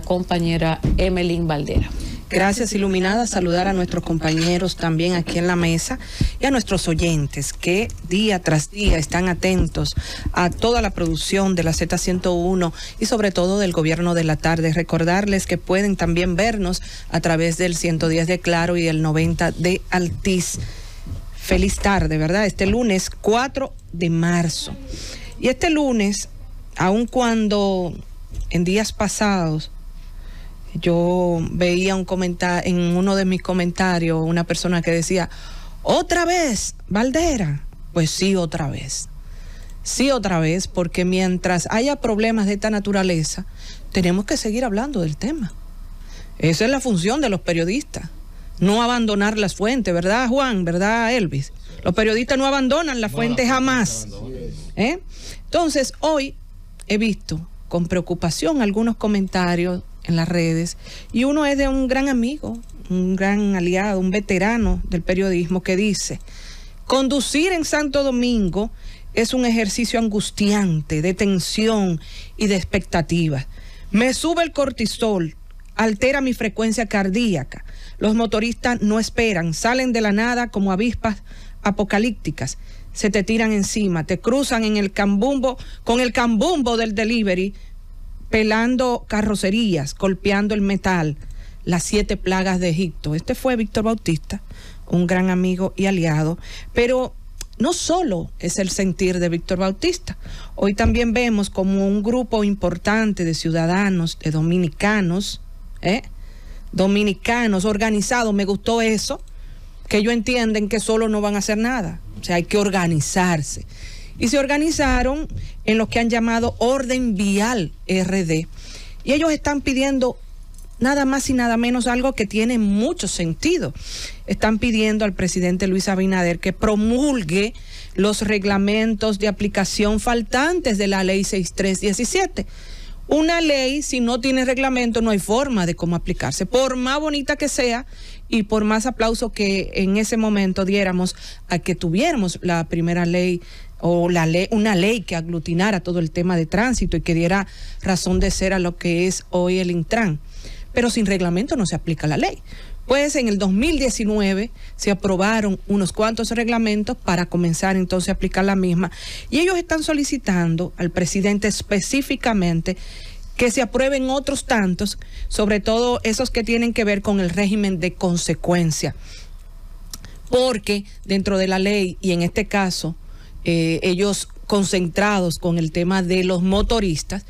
compañera Emeline Valdera. Gracias, Iluminada. Saludar a nuestros compañeros también aquí en la mesa y a nuestros oyentes que día tras día están atentos a toda la producción de la Z101 y sobre todo del gobierno de la tarde. Recordarles que pueden también vernos a través del 110 de Claro y el 90 de Altiz. Feliz tarde, ¿verdad? Este lunes 4 de marzo. Y este lunes, aun cuando en días pasados yo veía un en uno de mis comentarios una persona que decía, otra vez, Valdera. Pues sí, otra vez. Sí, otra vez, porque mientras haya problemas de esta naturaleza, tenemos que seguir hablando del tema. Esa es la función de los periodistas, no abandonar las fuentes, ¿verdad, Juan? ¿Verdad, Elvis? Los periodistas no abandonan la fuentes jamás. ¿eh? Entonces, hoy he visto con preocupación algunos comentarios en las redes, y uno es de un gran amigo, un gran aliado, un veterano del periodismo que dice, conducir en Santo Domingo es un ejercicio angustiante de tensión y de expectativas. Me sube el cortisol, altera mi frecuencia cardíaca. Los motoristas no esperan, salen de la nada como avispas apocalípticas. Se te tiran encima, te cruzan en el cambumbo, con el cambumbo del delivery, pelando carrocerías, golpeando el metal, las siete plagas de Egipto. Este fue Víctor Bautista, un gran amigo y aliado, pero no solo es el sentir de Víctor Bautista, hoy también vemos como un grupo importante de ciudadanos, de dominicanos, ¿eh? dominicanos organizados, me gustó eso, que ellos entienden que solo no van a hacer nada, o sea, hay que organizarse y se organizaron en lo que han llamado Orden Vial RD. Y ellos están pidiendo nada más y nada menos algo que tiene mucho sentido. Están pidiendo al presidente Luis Abinader que promulgue los reglamentos de aplicación faltantes de la ley 6317 una ley, si no tiene reglamento, no hay forma de cómo aplicarse, por más bonita que sea y por más aplauso que en ese momento diéramos a que tuviéramos la primera ley o la ley, una ley que aglutinara todo el tema de tránsito y que diera razón de ser a lo que es hoy el Intran. Pero sin reglamento no se aplica la ley. Pues en el 2019 se aprobaron unos cuantos reglamentos para comenzar entonces a aplicar la misma y ellos están solicitando al presidente específicamente que se aprueben otros tantos, sobre todo esos que tienen que ver con el régimen de consecuencia. Porque dentro de la ley, y en este caso, eh, ellos concentrados con el tema de los motoristas,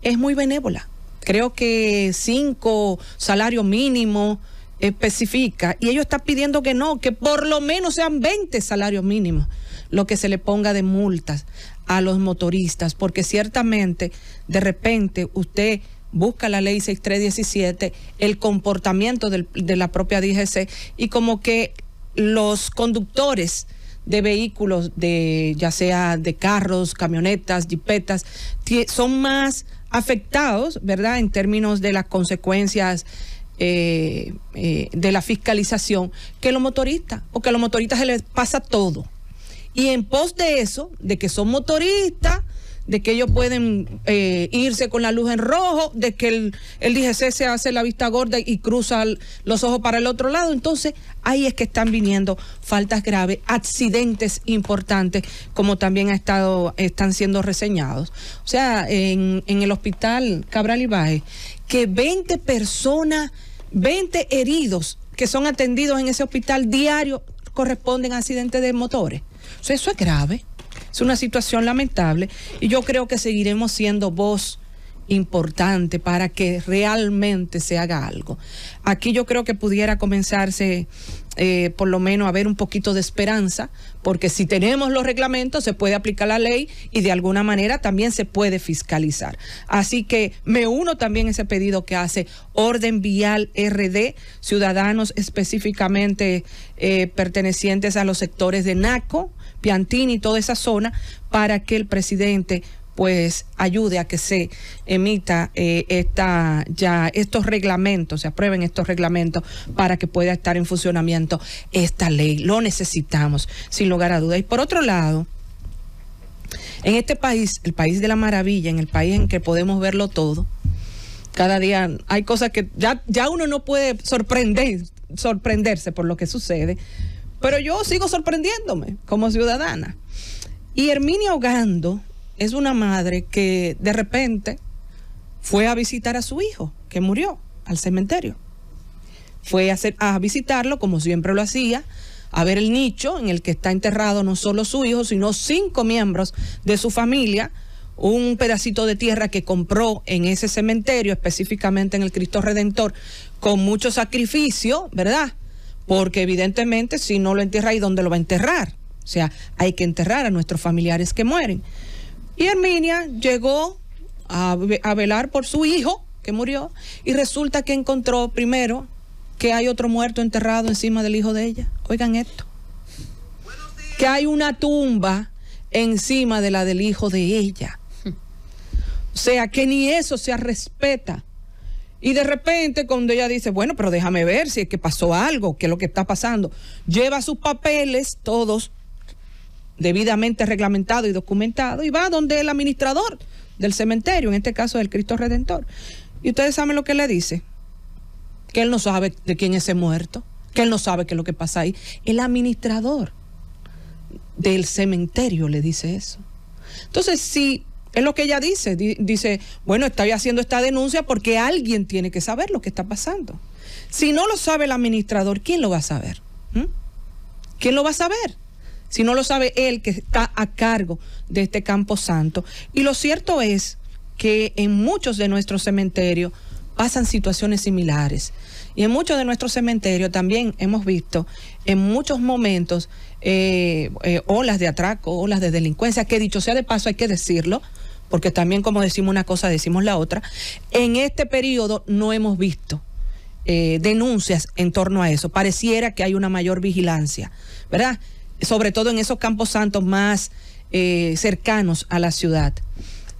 es muy benévola. Creo que cinco salarios mínimos, especifica y ellos están pidiendo que no, que por lo menos sean 20 salarios mínimos lo que se le ponga de multas a los motoristas, porque ciertamente de repente usted busca la ley 6317, el comportamiento de la propia DGC y como que los conductores de vehículos, de, ya sea de carros, camionetas, jipetas, son más afectados, ¿verdad? En términos de las consecuencias eh, eh, de la fiscalización que los motoristas, porque a los motoristas se les pasa todo. Y en pos de eso, de que son motoristas, de que ellos pueden eh, irse con la luz en rojo, de que el, el DGC se hace la vista gorda y cruza los ojos para el otro lado. Entonces, ahí es que están viniendo faltas graves, accidentes importantes, como también ha estado, están siendo reseñados. O sea, en, en el hospital Cabral y Baje que 20 personas 20 heridos que son atendidos en ese hospital diario corresponden a accidentes de motores. eso es grave, es una situación lamentable y yo creo que seguiremos siendo voz importante para que realmente se haga algo. Aquí yo creo que pudiera comenzarse eh, por lo menos a ver un poquito de esperanza, porque si tenemos los reglamentos se puede aplicar la ley y de alguna manera también se puede fiscalizar. Así que me uno también a ese pedido que hace Orden Vial RD, ciudadanos específicamente eh, pertenecientes a los sectores de NACO, Piantini y toda esa zona, para que el presidente pues ayude a que se emita eh, esta ya estos reglamentos, se aprueben estos reglamentos para que pueda estar en funcionamiento esta ley. Lo necesitamos, sin lugar a duda. Y por otro lado, en este país, el país de la maravilla, en el país en que podemos verlo todo, cada día hay cosas que ya, uno no puede sorprender, sorprenderse por lo que sucede, pero yo sigo sorprendiéndome como ciudadana. Y Herminia ahogando es una madre que de repente fue a visitar a su hijo, que murió, al cementerio. Fue a, visitarlo, como siempre lo hacía, a ver el nicho en el que está enterrado no solo su hijo, sino cinco miembros de su familia, un pedacito de tierra que compró en ese cementerio, específicamente en el Cristo Redentor, con mucho sacrificio, ¿verdad? Porque evidentemente si no lo entierra ¿y ¿dónde lo va a enterrar? O sea, hay que enterrar a nuestros familiares que mueren. Y Herminia llegó a, velar por su hijo, que murió, y resulta que encontró primero que hay otro muerto enterrado encima del hijo de ella. Oigan esto. Que hay una tumba encima de la del hijo de ella. O sea, que ni eso se respeta. Y de repente, cuando ella dice, bueno, pero déjame ver si es que pasó algo, qué es lo que está pasando, lleva sus papeles todos debidamente reglamentado y documentado y va donde el administrador del cementerio, en este caso del Cristo Redentor. Y ustedes saben lo que le dice, que él no sabe de quién es ese muerto, que él no sabe qué es lo que pasa ahí. El administrador del cementerio le dice eso. Entonces, si es lo que ella dice, dice, bueno, estoy haciendo esta denuncia porque alguien tiene que saber lo que está pasando. Si no lo sabe el administrador, ¿quién lo va a saber? ¿Mm? ¿Quién lo va a saber? si no lo sabe él que está a cargo de este campo santo. Y lo cierto es que en muchos de nuestros cementerios pasan situaciones similares. Y en muchos de nuestros cementerios también hemos visto en muchos momentos eh, eh, olas de atraco, olas de delincuencia, que dicho sea de paso hay que decirlo, porque también como decimos una cosa, decimos la otra, en este periodo no hemos visto eh, denuncias en torno a eso. Pareciera que hay una mayor vigilancia, ¿verdad? sobre todo en esos campos santos más eh, cercanos a la ciudad,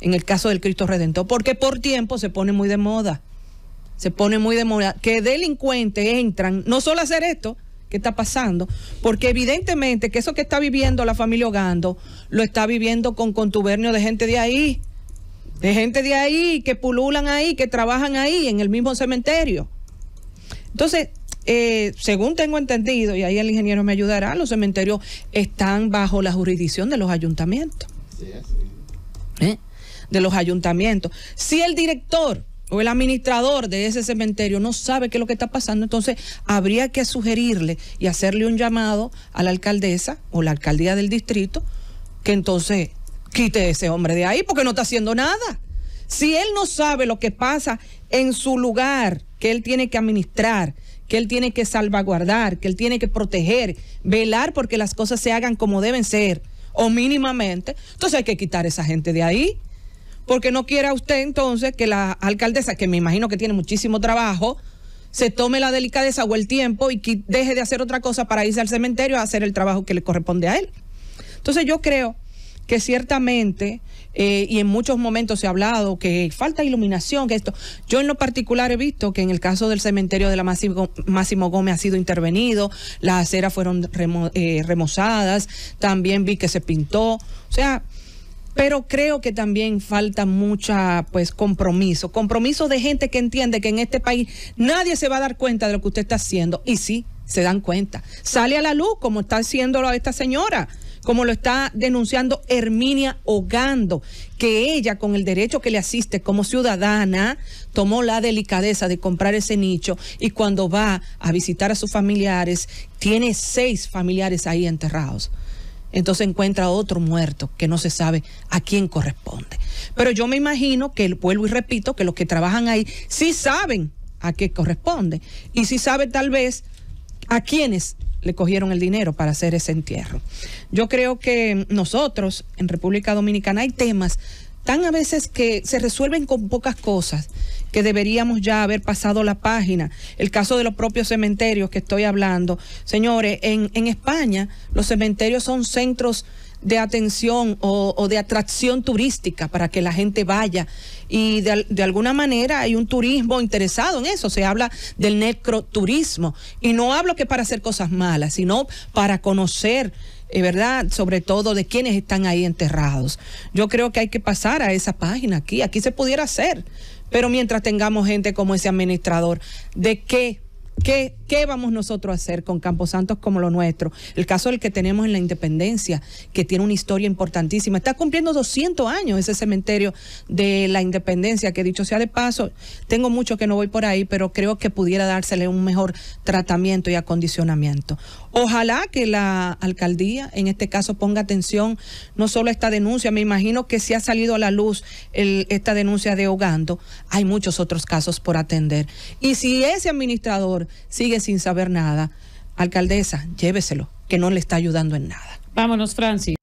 en el caso del Cristo Redentor, porque por tiempo se pone muy de moda, se pone muy de moda, que delincuentes entran, no solo a hacer esto, ¿qué está pasando, porque evidentemente que eso que está viviendo la familia Ogando, lo está viviendo con contubernio de gente de ahí, de gente de ahí, que pululan ahí, que trabajan ahí, en el mismo cementerio. Entonces, eh, según tengo entendido, y ahí el ingeniero me ayudará, los cementerios están bajo la jurisdicción de los ayuntamientos. Sí, ¿Eh? De los ayuntamientos. Si el director o el administrador de ese cementerio no sabe qué es lo que está pasando, entonces habría que sugerirle y hacerle un llamado a la alcaldesa o la alcaldía del distrito que entonces quite ese hombre de ahí porque no está haciendo nada. Si él no sabe lo que pasa en su lugar que él tiene que administrar, que él tiene que salvaguardar, que él tiene que proteger, velar porque las cosas se hagan como deben ser o mínimamente. Entonces hay que quitar a esa gente de ahí. Porque no quiera usted entonces que la alcaldesa, que me imagino que tiene muchísimo trabajo, se tome la delicadeza o el tiempo y que deje de hacer otra cosa para irse al cementerio a hacer el trabajo que le corresponde a él. Entonces yo creo que ciertamente, eh, y en muchos momentos se ha hablado que falta iluminación, que esto, yo en lo particular he visto que en el caso del cementerio de la Máximo, Gómez ha sido intervenido, las aceras fueron eh, remozadas, también vi que se pintó, o sea... Pero creo que también falta mucha, pues, compromiso. Compromiso de gente que entiende que en este país nadie se va a dar cuenta de lo que usted está haciendo. Y sí, se dan cuenta. Sale a la luz, como está haciéndolo esta señora como lo está denunciando Herminia Hogando que ella, con el derecho que le asiste como ciudadana, tomó la delicadeza de comprar ese nicho y cuando va a visitar a sus familiares, tiene seis familiares ahí enterrados. Entonces encuentra otro muerto que no se sabe a quién corresponde. Pero yo me imagino que, el pueblo y repito, que los que trabajan ahí sí saben a qué corresponde y sí saben tal vez a quiénes le cogieron el dinero para hacer ese entierro. Yo creo que nosotros en República Dominicana hay temas tan a veces que se resuelven con pocas cosas que deberíamos ya haber pasado la página. El caso de los propios cementerios que estoy hablando. Señores, en, en España los cementerios son centros de atención o, de atracción turística para que la gente vaya. Y de, de, alguna manera hay un turismo interesado en eso. Se habla del necroturismo. Y no hablo que para hacer cosas malas, sino para conocer. Eh, ¿verdad? Sobre todo de quienes están ahí enterrados. Yo creo que hay que pasar a esa página aquí. Aquí se pudiera hacer. Pero mientras tengamos gente como ese administrador, ¿de qué? ¿Qué ¿Qué vamos nosotros a hacer con Campos Santos como lo nuestro? El caso del que tenemos en la Independencia, que tiene una historia importantísima. Está cumpliendo 200 años ese cementerio de la Independencia, que dicho sea de paso, tengo mucho que no voy por ahí, pero creo que pudiera dársele un mejor tratamiento y acondicionamiento. Ojalá que la alcaldía, en este caso, ponga atención no solo a esta denuncia, me imagino que si ha salido a la luz esta denuncia de Hogando, hay muchos otros casos por atender. Y si ese administrador sigue sin saber nada. Alcaldesa, lléveselo, que no le está ayudando en nada. Vámonos, Francis.